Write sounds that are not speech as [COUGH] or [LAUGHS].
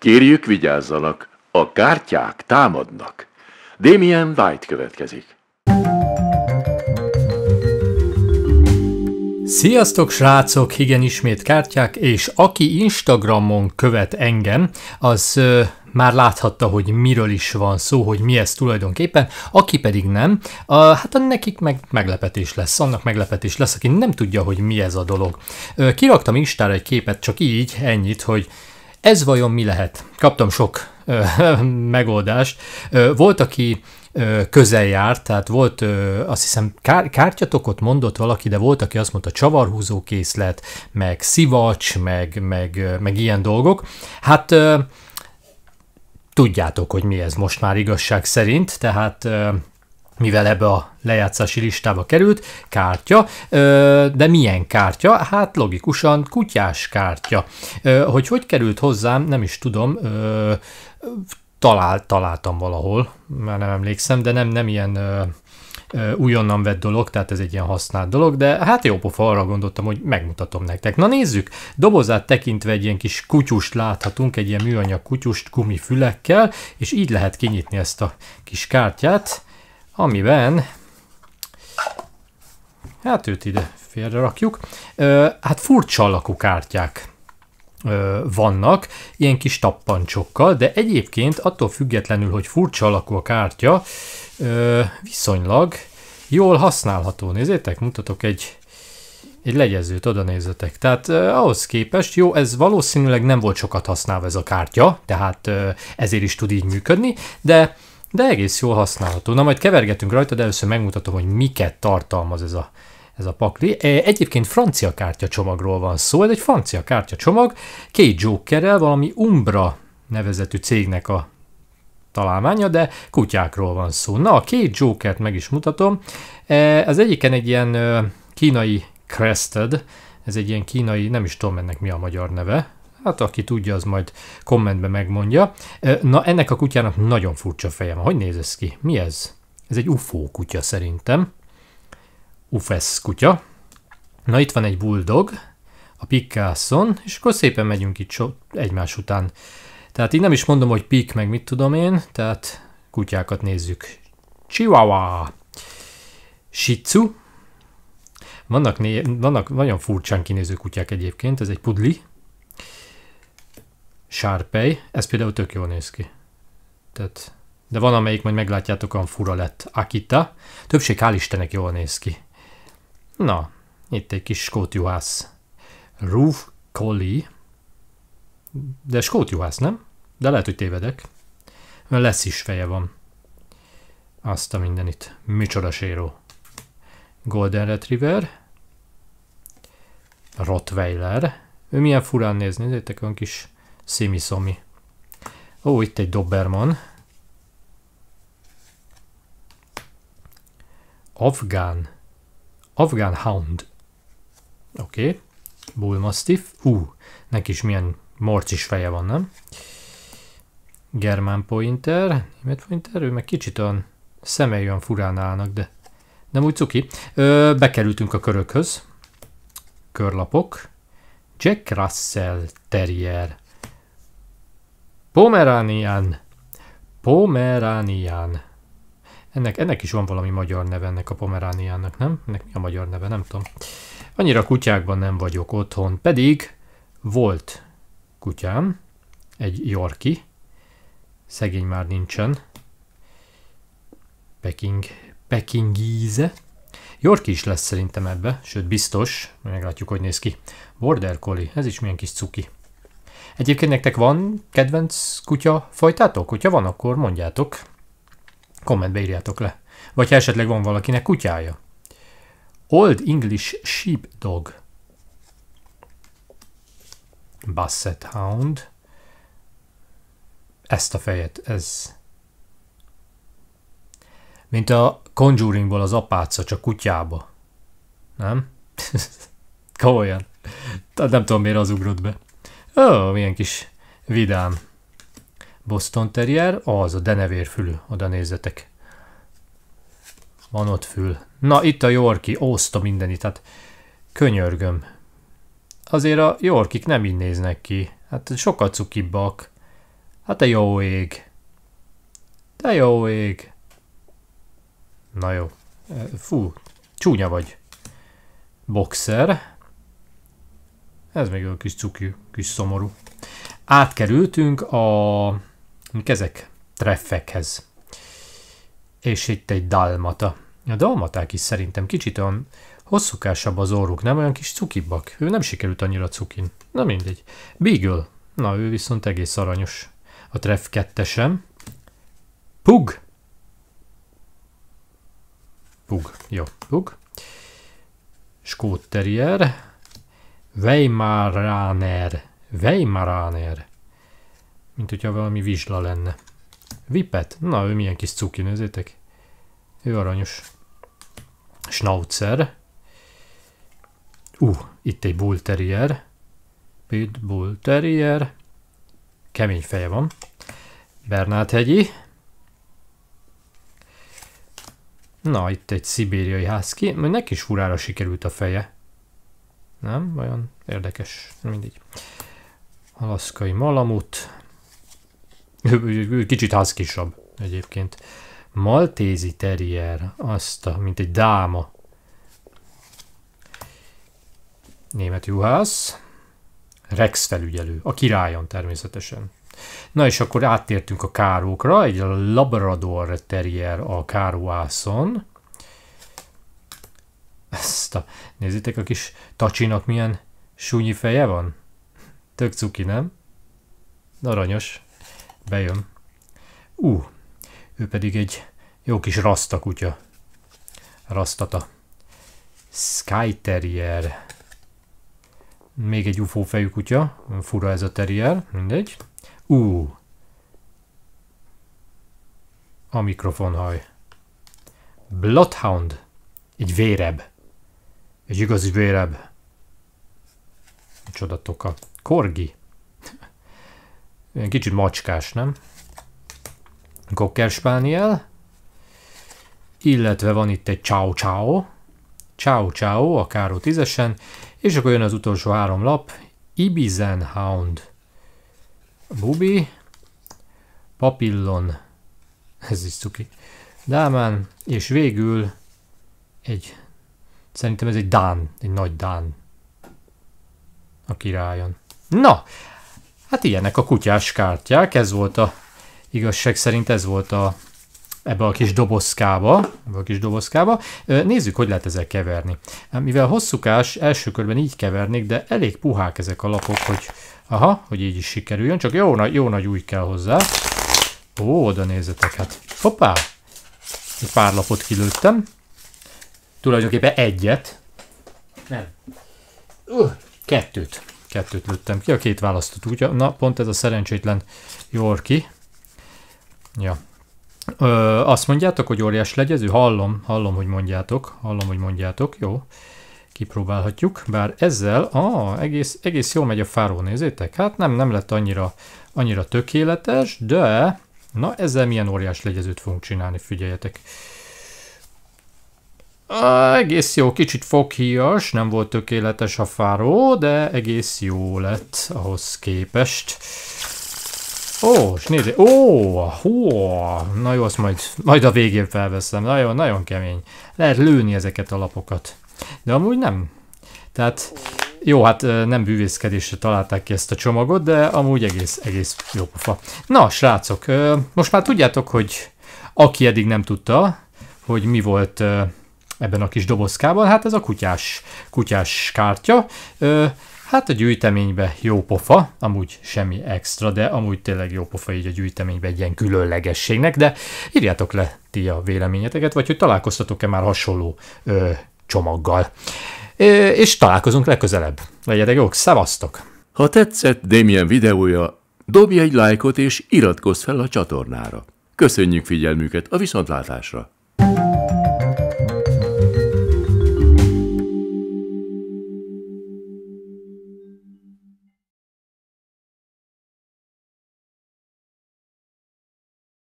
Kérjük, vigyázzanak, a kártyák támadnak. Damien White következik. Sziasztok srácok, igen ismét kártyák, és aki Instagramon követ engem, az ö, már láthatta, hogy miről is van szó, hogy mi ez tulajdonképpen, aki pedig nem, a, hát a nekik meg meglepetés lesz, annak meglepetés lesz, aki nem tudja, hogy mi ez a dolog. Ö, kiraktam Instára egy képet, csak így, ennyit, hogy ez vajon mi lehet? Kaptam sok ö, [LAUGHS] megoldást. volt, aki közel járt, tehát volt azt hiszem kár, kártyatokot mondott valaki, de volt, aki azt mondta csavarhúzókészlet, meg szivacs, meg, meg, meg ilyen dolgok. Hát tudjátok, hogy mi ez most már igazság szerint, tehát mivel ebbe a lejátszási listába került, kártya, de milyen kártya? Hát logikusan kutyás kártya. Hogy hogy került hozzám, nem is tudom, talál, találtam valahol, már nem emlékszem, de nem, nem ilyen újonnan vett dolog, tehát ez egy ilyen használt dolog, de hát jó pofa arra gondoltam, hogy megmutatom nektek. Na nézzük, dobozát tekintve egy ilyen kis kutyust láthatunk, egy ilyen műanyag kutyust gumifülekkel, és így lehet kinyitni ezt a kis kártyát amiben hát őt ide félre rakjuk. Ö, hát furcsa alakú kártyák ö, vannak, ilyen kis tappancsokkal, de egyébként attól függetlenül, hogy furcsa alakú a kártya, ö, viszonylag jól használható. Nézzétek, mutatok egy egy legyezőt, oda nézzetek. Tehát eh, ahhoz képest, jó, ez valószínűleg nem volt sokat használva ez a kártya, tehát eh, ezért is tud így működni, de de egész jól használható. Na majd kevergetünk rajta, de először megmutatom, hogy miket tartalmaz ez a, ez a pakli. E, egyébként francia kártyacsomagról van szó, ez egy francia kártyacsomag, két jokerrel, valami Umbra nevezetű cégnek a találmánya, de kutyákról van szó. Na, a két jokert meg is mutatom. E, az egyiken egy ilyen kínai crested, ez egy ilyen kínai, nem is tudom ennek mi a magyar neve, Hát aki tudja, az majd kommentben megmondja. Na ennek a kutyának nagyon furcsa feje van. Hogy néz ez ki? Mi ez? Ez egy UFO kutya szerintem. Ufesz kutya. Na itt van egy bulldog, a Picasson, és akkor szépen megyünk itt so- egymás után. Tehát így nem is mondom, hogy pik, meg mit tudom én, tehát kutyákat nézzük. Chihuahua, Shitsu. Vannak, né- vannak nagyon furcsán kinéző kutyák egyébként, ez egy pudli, sárpej, ez például tök jól néz ki. Tehát, de van amelyik, majd meglátjátok, olyan fura lett. Akita. Többség hál' Istennek jól néz ki. Na, itt egy kis skót juhász. Roof Collie. De skót juhász, nem? De lehet, hogy tévedek. Mert lesz is feje van. Azt a mindenit. Micsoda séró. Golden Retriever. Rottweiler. Ő milyen furán néz, nézzétek, olyan kis Szimiszomi. Ó, itt egy Doberman. Afgán. Afgán Hound. Oké. Okay. Bullmastiff. Ú, neki is milyen morcis feje van, nem? German Pointer. Német Pointer. Ő meg kicsit olyan szemei olyan furán állnak, de nem úgy cuki. Ö, bekerültünk a körökhöz. Körlapok. Jack Russell Terrier. Pomeránián. Pomeránián. Ennek, ennek is van valami magyar neve ennek a pomerániának, nem? Ennek mi a magyar neve, nem tudom. Annyira kutyákban nem vagyok otthon, pedig volt kutyám, egy Yorki, szegény már nincsen, Peking, Pekingíze. Yorki is lesz szerintem ebbe, sőt biztos, meglátjuk, hogy néz ki. Border Collie, ez is milyen kis cuki. Egyébként nektek van kedvenc kutya fajtátok? Kutya van, akkor mondjátok. Kommentbe írjátok le. Vagy ha esetleg van valakinek kutyája. Old English Sheepdog. Basset Hound. Ezt a fejet, ez... Mint a Conjuringból az apáca, csak kutyába. Nem? [LAUGHS] Komolyan. Nem tudom, miért az ugrott be. Ó, oh, milyen kis vidám. Boston Terrier, az a fülű, oda nézzetek. Van ott fül. Na, itt a Yorki, ószta mindenit, hát könyörgöm. Azért a Yorkik nem így néznek ki. Hát sokat cukibbak. Hát a jó ég. Te jó ég. Na jó. Fú, csúnya vagy. Boxer. Ez még egy kis cuki, kis szomorú. Átkerültünk a kezek treffekhez. És itt egy dalmata. A dalmaták is szerintem kicsit olyan hosszúkásabb az orruk, nem olyan kis cukibbak. Ő nem sikerült annyira cukin. Na mindegy. Beagle. Na, ő viszont egész aranyos. A treff kettesem. Pug. Pug. Jó, pug. Skót terrier. Weimaraner. Weimaraner. Mint hogyha valami vizsla lenne. Vipet? Na, ő milyen kis cuki, nézzétek. Ő aranyos. Schnauzer. Uh, itt egy Bull Terrier. Pit Bull Terrier. Kemény feje van. Bernát hegyi. Na, itt egy szibériai házki, neki is furára sikerült a feje. Nem? Vajon érdekes. Mindig. Alaszkai malamut. Kicsit házkisabb egyébként. Maltézi terrier. Azt, mint egy dáma. Német juhász. Rex felügyelő. A királyon természetesen. Na és akkor áttértünk a kárókra, egy labrador terrier a károászon, Nézzétek a kis tacsinak milyen súnyi feje van? Tök cuki, nem? Aranyos. Bejön. Ú, uh, ő pedig egy jó kis rasta kutya. Rastata. Sky Terrier. Még egy UFO fejű kutya. Fura ez a terrier, mindegy. Ú. Uh, a mikrofonhaj. Bloodhound. Egy vérebb. Egy igazi véreb. Micsoda toka. Korgi. Ilyen kicsit macskás, nem? Cocker Spaniel. Illetve van itt egy Ciao Ciao. Ciao Ciao, a Káró tízesen. És akkor jön az utolsó három lap. Ibizen Hound. Bubi. Papillon. Ez is cuki. Dámán. És végül egy Szerintem ez egy Dán, egy nagy Dán a királyon. Na, hát ilyenek a kutyás kártyák, ez volt a, igazság szerint ez volt a, ebbe a kis dobozkába, ebbe a kis dobozkába. Nézzük, hogy lehet ezek keverni. Mivel hosszúkás, első körben így kevernék, de elég puhák ezek a lapok, hogy aha, hogy így is sikerüljön, csak jó, jó nagy új kell hozzá. Ó, oda nézzetek, hát hoppá! Egy pár lapot kilőttem, tulajdonképpen egyet, nem, uh, kettőt, kettőt lőttem ki, a két választott úgy, na pont ez a szerencsétlen Yorki. Ja. Ö, azt mondjátok, hogy óriás legyező? Hallom, hallom, hogy mondjátok, hallom, hogy mondjátok, jó. Kipróbálhatjuk, bár ezzel, ah, egész, egész jól megy a fáró, nézzétek, hát nem, nem lett annyira, annyira tökéletes, de, na ezzel milyen óriás legyezőt fogunk csinálni, figyeljetek egész jó, kicsit foghíjas, nem volt tökéletes a fáró, de egész jó lett ahhoz képest. Ó, és nézd, ó, hú, na jó, azt majd, majd a végén felveszem, nagyon, nagyon kemény. Lehet lőni ezeket a lapokat, de amúgy nem. Tehát, jó, hát nem bűvészkedésre találták ki ezt a csomagot, de amúgy egész, egész jó pofa. Na, srácok, most már tudjátok, hogy aki eddig nem tudta, hogy mi volt ebben a kis dobozkában, hát ez a kutyás, kutyás kártya. Ö, Hát a gyűjteménybe jó pofa, amúgy semmi extra, de amúgy tényleg jó pofa így a gyűjteménybe egy ilyen különlegességnek, de írjátok le ti a véleményeteket, vagy hogy találkoztatok-e már hasonló ö, csomaggal. É, és találkozunk legközelebb. Legyetek jók, szevasztok! Ha tetszett Damien videója, dobj egy lájkot és iratkozz fel a csatornára. Köszönjük figyelmüket a viszontlátásra!